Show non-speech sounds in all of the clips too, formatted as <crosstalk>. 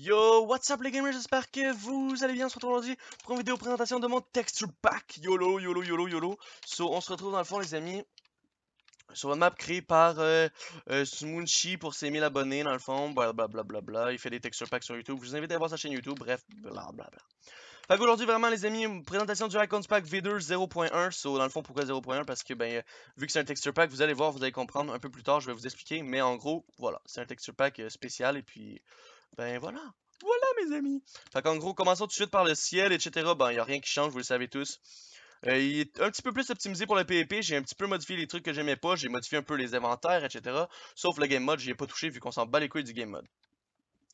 Yo, what's up les gamers, j'espère que vous allez bien, on se retrouve aujourd'hui pour une vidéo présentation de mon texture pack, YOLO, YOLO, YOLO, YOLO, so on se retrouve dans le fond les amis, sur une map créée par euh, euh pour ses 1000 abonnés dans le fond, blablabla, bla, bla, bla, il fait des texture packs sur YouTube, je vous invite à voir sa chaîne YouTube, bref, blablabla. Fait Aujourd'hui vraiment, les amis, présentation du Icons Pack V2 0.1. So, dans le fond, pourquoi 0.1 Parce que, ben, vu que c'est un texture pack, vous allez voir, vous allez comprendre un peu plus tard, je vais vous expliquer. Mais en gros, voilà, c'est un texture pack euh, spécial. Et puis, ben voilà. Voilà, mes amis. Fait qu'en gros, commençons tout de suite par le ciel, etc. Ben, il a rien qui change, vous le savez tous. Euh, il est un petit peu plus optimisé pour le PvP. J'ai un petit peu modifié les trucs que j'aimais pas. J'ai modifié un peu les inventaires, etc. Sauf le game mode, j'y ai pas touché vu qu'on s'en bat les couilles du game mode.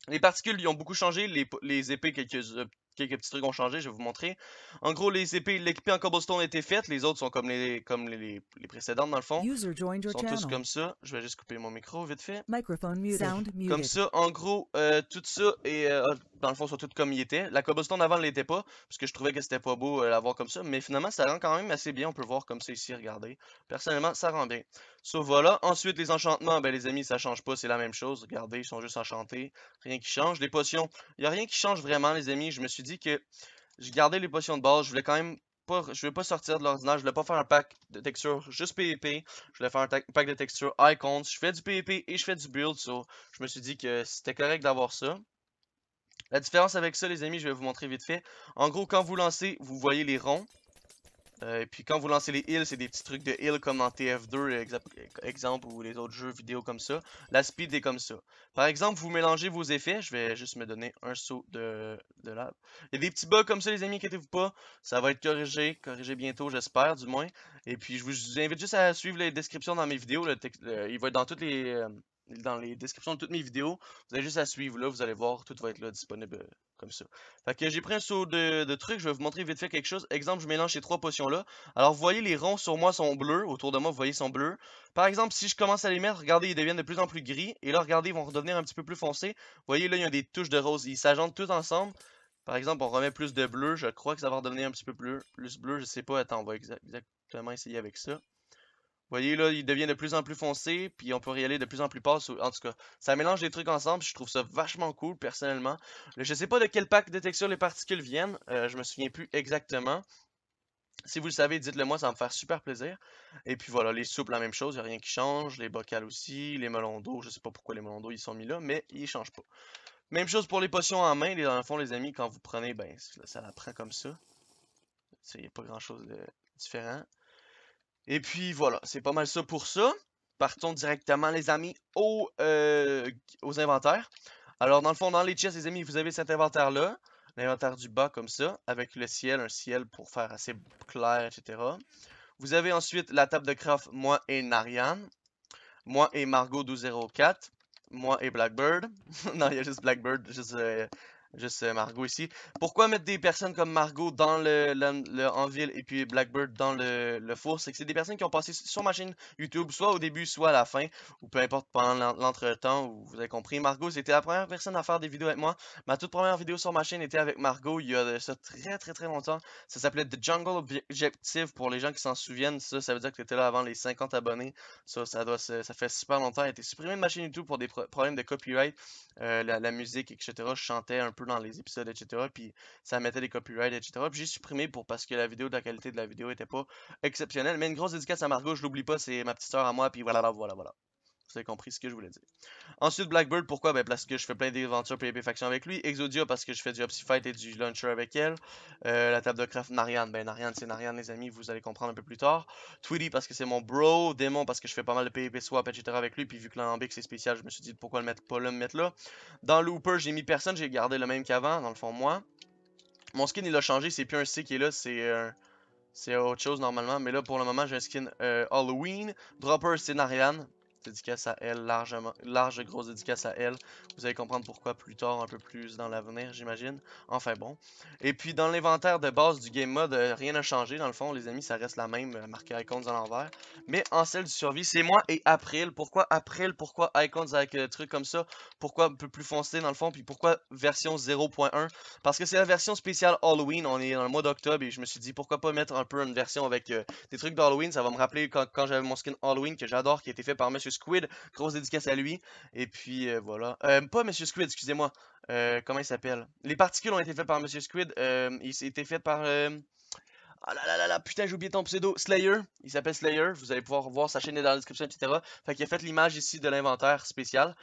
Les particules, ils ont beaucoup changé. Les, les épées, quelques, euh, quelques petits trucs ont changé, je vais vous montrer. En gros, les épées, l'équipe en cobblestone a été faite, les autres sont comme les, comme les, précédentes dans le fond. Ils sont tous comme ça. Je vais juste couper mon micro vite fait. Comme ça, en gros, euh, tout ça, est euh, dans le fond, sont toutes comme il était. La cobblestone avant, ne l'était pas, parce que je trouvais que c'était pas beau euh, l'avoir comme ça, mais finalement, ça rend quand même assez bien. On peut voir comme ça ici, regardez. Personnellement, ça rend bien. So voilà. Ensuite, les enchantements, ben les amis, ça change pas, c'est la même chose. Regardez, ils sont juste enchantés. Rien qui change. Les potions, il n'y a rien qui change vraiment, les amis. Je me suis dit que je gardais les potions de base. Je voulais quand même pas, je voulais pas sortir de l'ordinaire. Je voulais pas faire un pack de texture juste PvP. Je voulais faire un pack de texture icons. Je fais du PvP et je fais du build. So je me suis dit que c'était correct d'avoir ça. La différence avec ça, les amis, je vais vous montrer vite fait. En gros, quand vous lancez, vous voyez les ronds et euh, puis quand vous lancez les heals, c'est des petits trucs de heal comme en TF2, exemple, ou les autres jeux vidéo comme ça. La speed est comme ça. Par exemple, vous mélangez vos effets. Je vais juste me donner un saut de, de Il y a des petits bugs comme ça, les amis, inquiétez-vous pas. Ça va être corrigé, corrigé bientôt, j'espère, du moins. Et puis je vous invite juste à suivre les descriptions dans mes vidéos. il va être dans toutes les... Euh, dans les descriptions de toutes mes vidéos. Vous avez juste à suivre là, vous allez voir, tout va être là disponible euh, comme ça. Fait que j'ai pris un saut de, de trucs, je vais vous montrer vite fait quelque chose. Exemple, je mélange ces trois potions là. Alors vous voyez les ronds sur moi sont bleus, autour de moi vous voyez ils sont bleus. Par exemple, si je commence à les mettre, regardez, ils deviennent de plus en plus gris. Et là, regardez, ils vont redevenir un petit peu plus foncés. Vous voyez là, il y a des touches de rose, ils s'agentent tous ensemble. Par exemple, on remet plus de bleu, je crois que ça va redevenir un petit peu plus, plus bleu, je sais pas. Attends, on va exactement essayer avec ça voyez, là, il devient de plus en plus foncé, puis on peut y aller de plus en plus pas En tout cas, ça mélange des trucs ensemble, je trouve ça vachement cool, personnellement. Je sais pas de quel pack de texture les particules viennent, euh, je me souviens plus exactement. Si vous le savez, dites-le moi, ça va me faire super plaisir. Et puis voilà, les soupes, la même chose, il a rien qui change. Les bocales aussi, les melons d'eau, je sais pas pourquoi les melons d'eau ils sont mis là, mais ils changent pas. Même chose pour les potions en main, dans le fond, les amis, quand vous prenez, ben, ça la prend comme ça. Il n'y a pas grand chose de différent. Et puis voilà, c'est pas mal ça pour ça. Partons directement, les amis, euh, aux inventaires. Alors, dans le fond, dans les chests, les amis, vous avez cet inventaire-là. L'inventaire du bas, comme ça, avec le ciel, un ciel pour faire assez clair, etc. Vous avez ensuite la table de craft, moi et Narian. Moi et Margot 204 Moi et Blackbird. <laughs> non, il y a juste Blackbird, juste euh, Juste euh, Margot ici. Pourquoi mettre des personnes comme Margot dans le, en ville et puis Blackbird dans le, four C'est que c'est des personnes qui ont passé sur ma chaîne YouTube, soit au début, soit à la fin, ou peu importe pendant l'entretemps, vous avez compris. Margot, c'était la première personne à faire des vidéos avec moi. Ma toute première vidéo sur ma chaîne était avec Margot il y a ça très très très longtemps. Ça s'appelait The Jungle Objective pour les gens qui s'en souviennent. Ça, veut dire que étais là avant les 50 abonnés. Ça, ça, doit, ça, fait super longtemps. Elle a été supprimée de ma chaîne YouTube pour des problèmes de copyright, euh, la, la musique, etc. Je chantais un peu dans les épisodes, etc. Puis ça mettait des copyrights, etc. Puis j'ai supprimé pour parce que la vidéo, la qualité de la vidéo était pas exceptionnelle. Mais une grosse éducation à Margot, je l'oublie pas, c'est ma petite soeur à moi, puis voilà, voilà, voilà. Vous avez compris ce que je voulais dire. Ensuite, Blackbird, pourquoi ben, Parce que je fais plein d'aventures PvP faction avec lui. Exodia, parce que je fais du psy Fight et du Launcher avec elle. Euh, la table de craft, Narian. Ben, Narian, c'est Narian, les amis, vous allez comprendre un peu plus tard. Tweety, parce que c'est mon bro. Démon, parce que je fais pas mal de PvP swap, etc. avec lui. Puis vu que l'ambic c'est spécial, je me suis dit pourquoi le mettre, pas le mettre là. Dans Looper, j'ai mis personne, j'ai gardé le même qu'avant, dans le fond, moi. Mon skin, il a changé, c'est plus un C qui est là, c'est euh, C'est autre chose normalement, mais là pour le moment j'ai un skin euh, Halloween. Dropper c'est Narian, dédicace à elle, largement, large grosse dédicace à elle. Vous allez comprendre pourquoi plus tard, un peu plus dans l'avenir, j'imagine. Enfin bon. Et puis dans l'inventaire de base du game mode, euh, rien n'a changé. Dans le fond, les amis, ça reste la même, euh, marqué icons à l'envers. Mais en celle du survie, c'est moi et April. Pourquoi April Pourquoi icons avec des euh, trucs comme ça Pourquoi un peu plus foncé dans le fond Puis pourquoi version 0.1 Parce que c'est la version spéciale Halloween. On est dans le mois d'octobre et je me suis dit pourquoi pas mettre un peu une version avec des trucs d'Halloween. Ça va me rappeler quand, quand j'avais mon skin Halloween que j'adore qui a été fait par Monsieur Squid. Grosse dédicace à lui. Et puis euh, voilà. Euh, pas Monsieur Squid, excusez-moi. Euh, comment il s'appelle Les particules ont été faites par Monsieur Squid. Euh, il s'est fait par. oh là là là là, putain, j'ai oublié ton pseudo. Slayer, il s'appelle Slayer. Vous allez pouvoir voir sa chaîne dans la description, etc. Fait qu'il a fait l'image ici de l'inventaire spécial.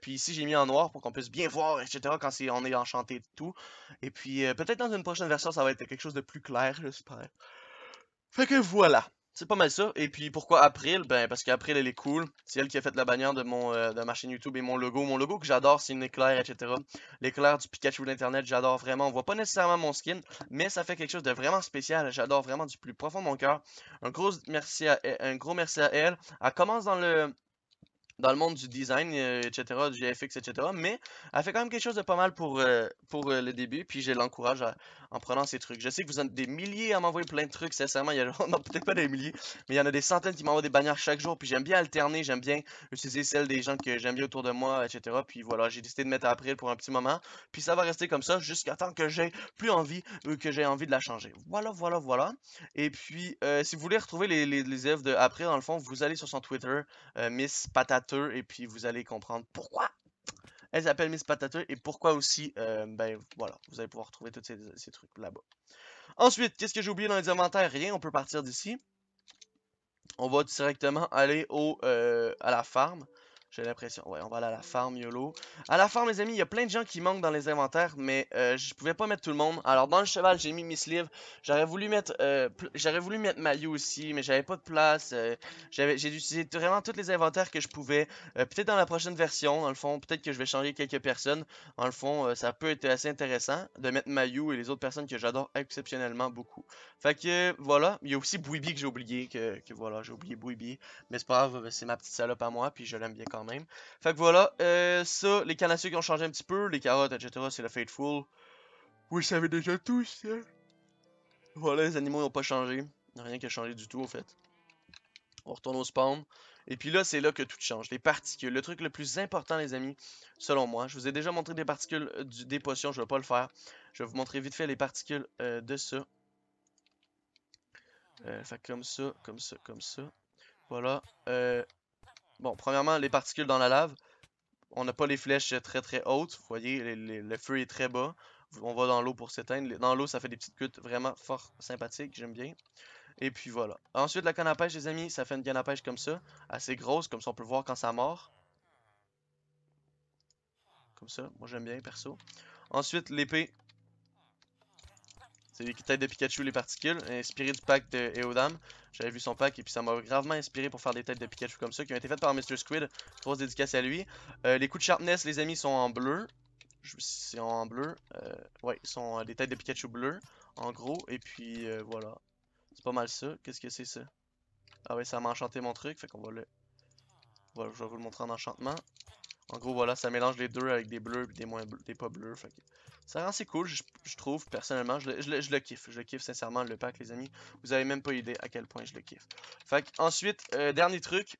puis ici, j'ai mis en noir pour qu'on puisse bien voir, etc. quand on est enchanté et tout. Et puis, peut-être dans une prochaine version, ça va être quelque chose de plus clair, j'espère. Fait que voilà. C'est pas mal ça. Et puis pourquoi April Ben parce qu'April elle est cool. C'est elle qui a fait la bannière de mon euh, de ma chaîne YouTube et mon logo. Mon logo que j'adore, c'est une éclair, etc. L'éclair du Pikachu d'internet, j'adore vraiment. On voit pas nécessairement mon skin, mais ça fait quelque chose de vraiment spécial. J'adore vraiment du plus profond de mon cœur. Un gros merci à elle, euh, un gros merci à elle. Elle commence dans le dans le monde du design, euh, etc., du gfx etc. Mais elle fait quand même quelque chose de pas mal pour, pour le début, puis je l'encourage à, en prenant ces trucs. Je sais que vous êtes des milliers à m'envoyer plein de trucs, sincèrement. Il y a, <laughs> peut-être pas des milliers, mais il y en a des centaines qui m'envoient des bannières chaque jour. Puis j'aime bien alterner, j'aime bien utiliser celles des gens que j'aime bien autour de moi, etc. Puis voilà, j'ai décidé de mettre à April pour un petit moment. Puis ça va rester comme ça jusqu'à temps que j'ai plus envie ou euh, que j'ai envie de la changer. Voilà, voilà, voilà. Et puis, euh, si vous voulez retrouver les, œuvres de April, dans le fond, vous allez sur son Twitter, euh, Miss Patateur, et puis vous allez comprendre pourquoi elle s'appelle Miss Patateux et pourquoi aussi, euh, ben voilà, vous allez pouvoir trouver tous ces, trucs là-bas. Ensuite, qu'est-ce que j'ai oublié dans les inventaires Rien, on peut partir d'ici. On va directement aller au, euh, à la farm. J'ai l'impression. Ouais, on va aller à la farm, YOLO. À la farm, les amis, il y a plein de gens qui manquent dans les inventaires, mais euh, je pouvais pas mettre tout le monde. Alors, dans le cheval, j'ai mis Miss Liv. J'aurais voulu mettre euh, j'aurais voulu mettre Mayu aussi, mais j'avais pas de place. Euh, j'avais j'ai utilisé vraiment tous les inventaires que je pouvais. peut-être dans la prochaine version, dans le fond, peut-être que je vais changer quelques personnes. Dans le fond, ça peut être assez intéressant de mettre Mayu et les autres personnes que j'adore exceptionnellement beaucoup. Fait que, voilà. Il y a aussi Bouibi que j'ai oublié, que, que voilà, j'ai oublié Bouibi. Mais c'est pas grave, c'est ma petite salope à moi, puis je l'aime bien quand même. Fait que voilà, euh, ça, les cannes qui ont changé un petit peu, les carottes, etc. C'est la Fateful. Vous le savez déjà tout hein? Voilà, les animaux n'ont pas changé. Rien qui a changé du tout, au fait. On retourne au spawn. Et puis là, c'est là que tout change. Les particules. Le truc le plus important, les amis, selon moi. Je vous ai déjà montré des particules euh, du, des potions. Je ne vais pas le faire. Je vais vous montrer vite fait les particules euh, de ça. Euh, fait comme ça, comme ça, comme ça. Voilà. Bon, premièrement, les particules dans la lave. On n'a pas les flèches très très hautes. Vous voyez, les, le feu est très bas. On va dans l'eau pour s'éteindre. Dans l'eau, ça fait des petites cuttes vraiment fort sympathiques. J'aime bien. Et puis voilà. Ensuite, la canne à pêche, les amis, ça fait une canne à pêche comme ça. Assez grosse, comme ça on peut le voir quand ça mord. Comme ça, moi j'aime bien, perso. Ensuite, l'épée. Les têtes de Pikachu, les particules, inspiré du pack de Eodam. J'avais vu son pack et puis ça m'a gravement inspiré pour faire des têtes de Pikachu comme ça, qui ont été faites par Mr. Squid. Grosse dédicace à lui. Euh, les coups de sharpness, les amis, sont en bleu. C'est en bleu. Euh, ouais, ils sont euh, des têtes de Pikachu bleues, en gros. Et puis voilà. C'est pas mal ça. Qu'est-ce que c'est ça Ah ouais, ça m'a enchanté mon truc, fait qu'on va le... Voilà, je vais vous le montrer en enchantement. En gros, voilà, ça mélange les deux avec des bleus et des moins des pas bleus. ça rend assez cool, je, trouve, personnellement. Je le, kiffe. Je le kiffe sincèrement, le pack, les amis. Vous avez même pas idée à quel point je le kiffe. Fait ensuite, euh, dernier truc.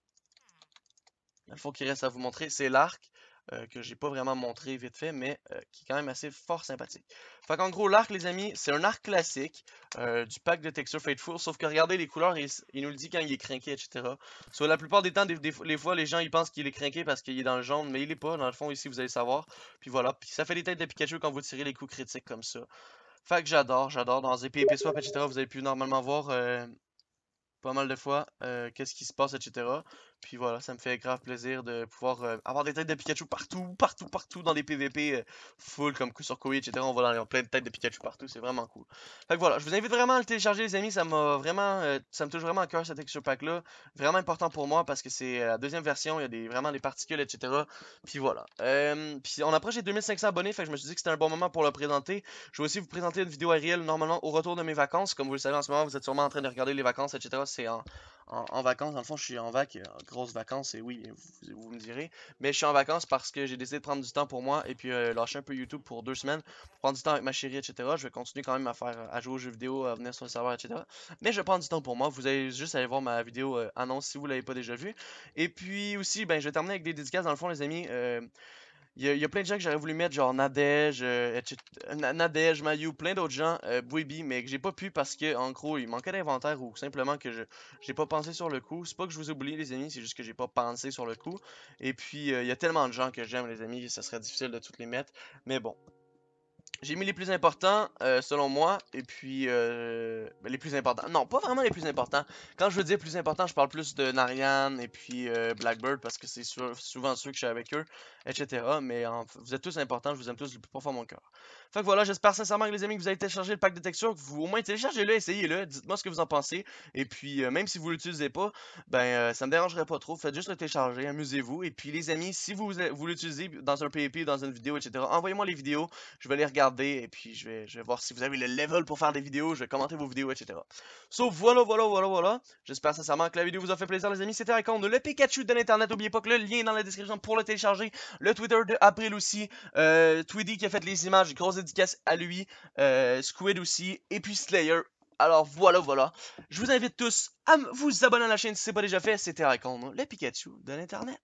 Il faut qu'il reste à vous montrer, c'est l'arc. Euh, que j'ai pas vraiment montré vite fait, mais euh, qui est quand même assez fort sympathique. Fait qu'en gros, l'arc, les amis, c'est un arc classique euh, du pack de texture Fateful, sauf que regardez les couleurs, il, nous le dit quand il est craqué, etc. Soit la plupart des temps, des, les fois, les gens ils pensent qu'il est craqué parce qu'il est dans le jaune, mais il est pas, dans le fond, ici, vous allez savoir. Puis voilà, ça fait des têtes de Pikachu quand vous tirez les coups critiques comme ça. Fait que j'adore, j'adore. Dans ZP, swap, etc., vous avez pu normalement voir pas mal de fois, euh, qu'est-ce qui se passe, etc. Puis voilà, ça me fait grave plaisir de pouvoir euh, avoir des têtes de Pikachu partout, partout, partout dans les PVP euh, full comme sur etc. On va dans plein de têtes de Pikachu partout, c'est vraiment cool. Fait que voilà, je vous invite vraiment à le télécharger, les amis. Ça m'a vraiment, ça me touche vraiment à cœur cette texture pack là. Vraiment important pour moi parce que c'est la deuxième version, il y a des, vraiment des particules, etc. Puis voilà. puis on approche des 2500 abonnés, fait que je me suis dit que c'était un bon moment pour le présenter. Je vais aussi vous présenter une vidéo aérienne normalement au retour de mes vacances. Comme vous le savez en ce moment, vous êtes sûrement en train de regarder les vacances, etc c'est en, en, vacances. Dans le fond, je suis en vacances euh, Grosse vacances, et oui, vous, me direz. Mais je suis en vacances parce que j'ai décidé de prendre du temps pour moi et puis euh, lâcher un peu YouTube pour deux semaines, pour prendre du temps avec ma chérie, etc. Je vais continuer quand même à faire à jouer aux jeux vidéo, à venir sur le serveur, etc. Mais je prends du temps pour moi. Vous allez juste aller voir ma vidéo euh, annonce si vous l'avez pas déjà vue. Et puis aussi, ben, je vais terminer avec des dédicaces. Dans le fond, les amis, il y, a plein de gens que j'aurais voulu mettre, genre Nadège, euh, Nadège, Mayu, plein d'autres gens, euh, Bouibi, mais que j'ai pas pu parce que en gros il manquait d'inventaire ou simplement que je j'ai pas pensé sur le coup. C'est pas que je vous oublie les amis, c'est juste que j'ai pas pensé sur le coup. Et puis euh, il y a tellement de gens que j'aime les amis, ça serait difficile de toutes les mettre. Mais bon, j'ai mis les plus importants, euh, selon moi, et puis euh, ben, les plus importants. Non, pas vraiment les plus importants. Quand je veux dire plus important, je parle plus de Narian et puis euh, Blackbird, parce que c'est souvent ceux que je suis avec eux, etc. Mais vous êtes tous importants, je vous aime tous le plus profond de mon cœur. Fait voilà, j'espère sincèrement que les amis que vous avez téléchargé le pack de textures, vous au moins téléchargez-le, essayez-le, dites-moi ce que vous en pensez. Et puis, même si vous l'utilisez pas, ben ça me dérangerait pas trop, faites juste le télécharger, amusez-vous. Et puis les amis, si vous, vous l'utilisez dans un PvP, dans une vidéo, etc., envoyez-moi les vidéos, je vais les regarder et puis je vais, voir si vous avez le level pour faire des vidéos, je vais commenter vos vidéos, etc. So voilà, voilà, voilà, voilà. J'espère sincèrement que la vidéo vous a fait plaisir les amis. C'était Icon, le Pikachu de l'internet. N'oubliez pas que le lien est dans la description pour le télécharger. Le Twitter de April aussi. Euh, Tweedy qui a fait les images, grosse dédicace à lui. Euh, Squid aussi. Et puis Slayer alors voilà, voilà. Je vous invite tous à vous abonner à la chaîne si ce n'est pas déjà fait. C'était Racon, le Pikachu de l'Internet.